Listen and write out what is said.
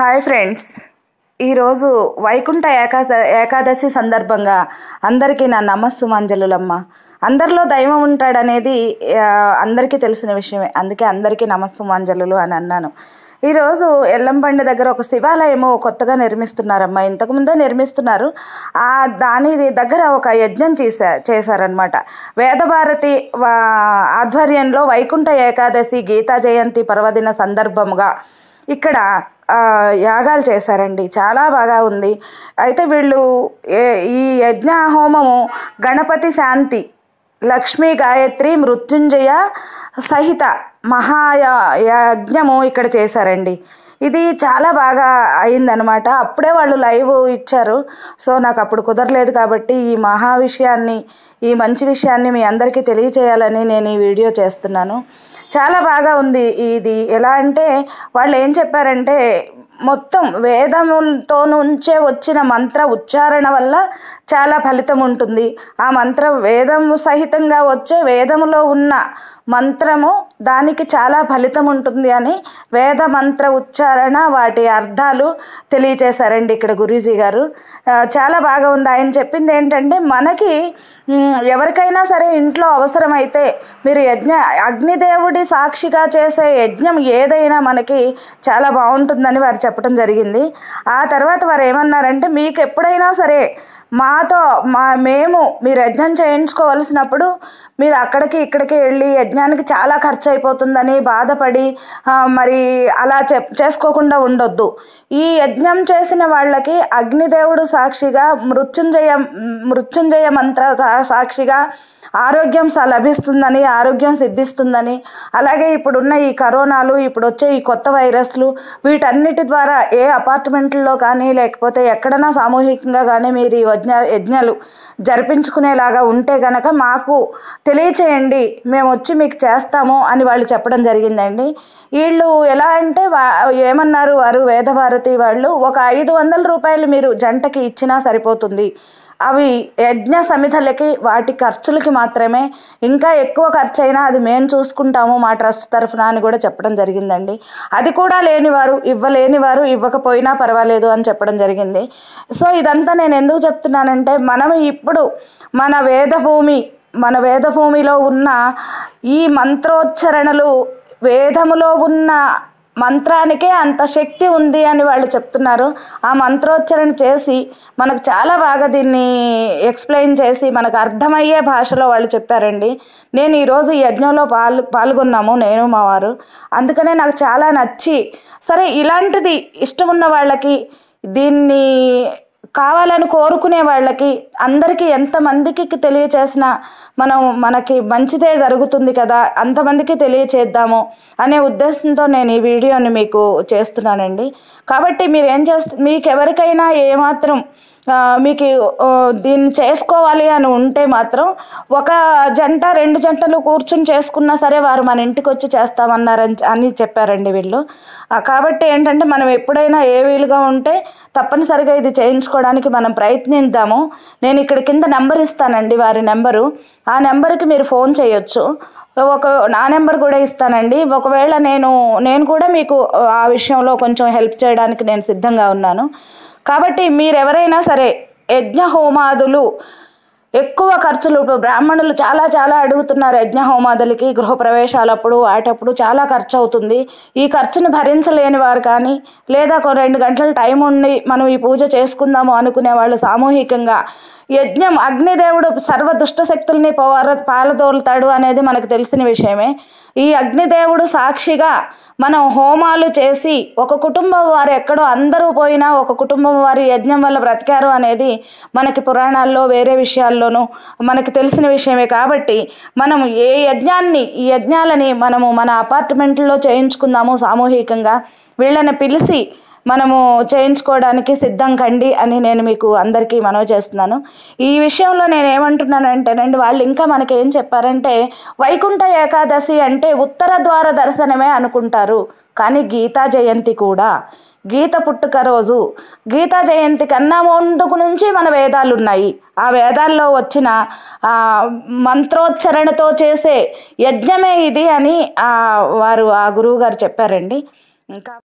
hi friends ఈరోజు వైకుంఠ ఏకాద ఏకాదశి సందర్భంగా అందరికీ నా మంజలులమ్మ అందరిలో దైవం ఉంటాడనేది అందరికీ తెలిసిన విషయమే అందుకే అందరికీ నమస్సు మంజలులు అని అన్నాను ఈరోజు ఎల్లంపండి దగ్గర ఒక శివాలయము కొత్తగా నిర్మిస్తున్నారమ్మా ఇంతకుముందే నిర్మిస్తున్నారు ఆ దాని దగ్గర ఒక యజ్ఞం చేశా చేశారనమాట వేదభారతి ఆధ్వర్యంలో వైకుంఠ ఏకాదశి గీతా జయంతి పర్వదిన సందర్భముగా ఇక్కడ యాగాలు చేశారండి చాలా బాగా ఉంది అయితే వీళ్ళు ఈ యజ్ఞ హోమము గణపతి శాంతి లక్ష్మీ గాయత్రి మృత్యుంజయ సహిత మహాయజ్ఞము ఇక్కడ చేశారండి ఇది చాలా బాగా అయిందనమాట అప్పుడే వాళ్ళు లైవ్ ఇచ్చారు సో నాకు అప్పుడు కుదరలేదు కాబట్టి ఈ మహా విషయాన్ని ఈ మంచి విషయాన్ని మీ అందరికీ తెలియచేయాలని నేను ఈ వీడియో చేస్తున్నాను చాలా బాగా ఉంది ఇది ఎలా అంటే వాళ్ళు ఏం చెప్పారంటే మొత్తం వేదముతో నుంచే వచ్చిన మంత్ర ఉచ్చారణ వల్ల చాలా ఫలితం ఉంటుంది ఆ మంత్రం వేదము సహితంగా వచ్చే వేదములో ఉన్న మంత్రము దానికి చాలా ఫలితం ఉంటుంది అని వేద మంత్ర ఉచ్చారణ వాటి అర్థాలు తెలియచేశారండి ఇక్కడ గురూజీ గారు చాలా బాగా ఉంది ఆయన చెప్పింది ఏంటంటే మనకి ఎవరికైనా సరే ఇంట్లో అవసరమైతే మీరు యజ్ఞ అగ్నిదేవుడి సాక్షిగా చేసే యజ్ఞం ఏదైనా మనకి చాలా బాగుంటుందని వారు చెప్పడం జరిగింది ఆ తర్వాత వారు ఏమన్నారంటే మీకు ఎప్పుడైనా సరే మాతో మా మేము మీరు యజ్ఞం చేయించుకోవలసినప్పుడు మీరు అక్కడికి ఇక్కడికి వెళ్ళి యజ్ఞానికి చాలా ఖర్చు అయిపోతుందని బాధపడి మరి అలా చె చేసుకోకుండా ఉండొద్దు ఈ యజ్ఞం చేసిన వాళ్ళకి అగ్నిదేవుడు సాక్షిగా మృత్యుంజయ మృత్యుంజయ మంత్ర సాక్షిగా ఆరోగ్యం స లభిస్తుందని ఆరోగ్యం సిద్ధిస్తుందని అలాగే ఇప్పుడున్న ఈ కరోనాలు ఇప్పుడు వచ్చే ఈ కొత్త వైరస్లు వీటన్నిటి ద్వారా ఏ అపార్ట్మెంట్లో కానీ లేకపోతే ఎక్కడైనా సామూహికంగా కానీ మీరు యజ్ఞ యజ్ఞాలు జరిపించుకునేలాగా ఉంటే గనక మాకు తెలియచేయండి మేము వచ్చి మీకు చేస్తాము అని వాళ్ళు చెప్పడం జరిగిందండి వీళ్ళు ఎలా అంటే వా ఏమన్నారు వారు వేదభారతి వాళ్ళు ఒక ఐదు వందల రూపాయలు మీరు జంటకి ఇచ్చినా సరిపోతుంది అవి యజ్ఞ సమితలకి వాటి ఖర్చులకి మాత్రమే ఇంకా ఎక్కువ ఖర్చు అయినా అది మేము చూసుకుంటాము మా ట్రస్ట్ తరఫున అని కూడా చెప్పడం జరిగిందండి అది కూడా లేనివారు ఇవ్వలేని వారు ఇవ్వకపోయినా పర్వాలేదు అని చెప్పడం జరిగింది సో ఇదంతా నేను ఎందుకు చెప్తున్నానంటే మనం ఇప్పుడు మన వేదభూమి మన వేదభూమిలో ఉన్న ఈ మంత్రోచ్చరణలు వేదములో ఉన్న మంత్రానికే అంత శక్తి ఉంది అని వాళ్ళు చెప్తున్నారు ఆ మంత్రోచ్చరణ చేసి మనకు చాలా బాగా దీన్ని ఎక్స్ప్లెయిన్ చేసి మనకు అర్థమయ్యే భాషలో వాళ్ళు చెప్పారండి నేను ఈరోజు ఈ యజ్ఞంలో పాల్ పాల్గొన్నాము నేను మా వారు అందుకనే నాకు చాలా నచ్చి సరే ఇలాంటిది ఇష్టం ఉన్న వాళ్ళకి దీన్ని కావాలని కోరుకునే వాళ్ళకి అందరికీ ఎంతమందికి తెలియచేసినా మనం మనకి మంచిదే జరుగుతుంది కదా అంతమందికి తెలియచేద్దాము అనే ఉద్దేశంతో నేను ఈ వీడియోని మీకు చేస్తున్నానండి కాబట్టి మీరు ఏం చేస్త మీకెవరికైనా ఏమాత్రం మీకు దీన్ని చేసుకోవాలి అని ఉంటే మాత్రం ఒక జంట రెండు జంటలు కూర్చుని చేసుకున్నా సరే వారు మన ఇంటికి వచ్చి చేస్తామన్నారని అని చెప్పారండి వీళ్ళు కాబట్టి ఏంటంటే మనం ఎప్పుడైనా ఏ వీలుగా ఉంటే తప్పనిసరిగా ఇది చేయించుకోవడానికి మనం ప్రయత్నిద్దాము నేను ఇక్కడ కింద నెంబర్ ఇస్తానండి వారి నెంబరు ఆ నెంబర్కి మీరు ఫోన్ చేయొచ్చు ఒక నా నెంబర్ కూడా ఇస్తానండి ఒకవేళ నేను నేను కూడా మీకు ఆ విషయంలో కొంచెం హెల్ప్ చేయడానికి నేను సిద్ధంగా ఉన్నాను కాబట్టి మీరెవరైనా సరే యజ్ఞ హోమాదులు ఎక్కువ ఖర్చులు ఇప్పుడు బ్రాహ్మణులు చాలా చాలా అడుగుతున్నారు యజ్ఞ హోమాదులకి గృహప్రవేశాలప్పుడు వాటప్పుడు చాలా ఖర్చు అవుతుంది ఈ ఖర్చును భరించలేని వారు కానీ లేదా రెండు గంటలు టైం ఉండి మనం ఈ పూజ చేసుకుందాము అనుకునే వాళ్ళు సామూహికంగా యజ్ఞం అగ్నిదేవుడు సర్వ దుష్ట శక్తుల్ని పోవార పాలదోలుతాడు అనేది మనకు తెలిసిన విషయమే ఈ అగ్నిదేవుడు సాక్షిగా మనం హోమాలు చేసి ఒక కుటుంబం వారు ఎక్కడో అందరూ పోయినా ఒక కుటుంబం వారి యజ్ఞం వల్ల బ్రతికారు అనేది మనకి పురాణాల్లో వేరే విషయాల్లో విషయంలోనూ మనకు తెలిసిన విషయమే కాబట్టి మనము ఏ యజ్ఞాన్ని ఈ యజ్ఞాలని మనము మన అపార్ట్మెంట్లో చేయించుకుందాము సామూహికంగా వీళ్ళని పిలిచి మనము చేయించుకోవడానికి సిద్ధం కండి అని నేను మీకు అందరికీ మనవి చేస్తున్నాను ఈ విషయంలో నేను ఏమంటున్నానంటేనండి వాళ్ళు ఇంకా మనకేం చెప్పారంటే వైకుంఠ ఏకాదశి అంటే ఉత్తర ద్వార దర్శనమే అనుకుంటారు కానీ గీతా జయంతి కూడా గీత పుట్టుక రోజు గీతా జయంతి కన్నా ముందుకు నుంచి మన వేదాలు ఉన్నాయి ఆ వేదాల్లో వచ్చిన మంత్రోచ్చరణతో చేసే యజ్ఞమే ఇది అని వారు ఆ గురువుగారు చెప్పారండి ఇంకా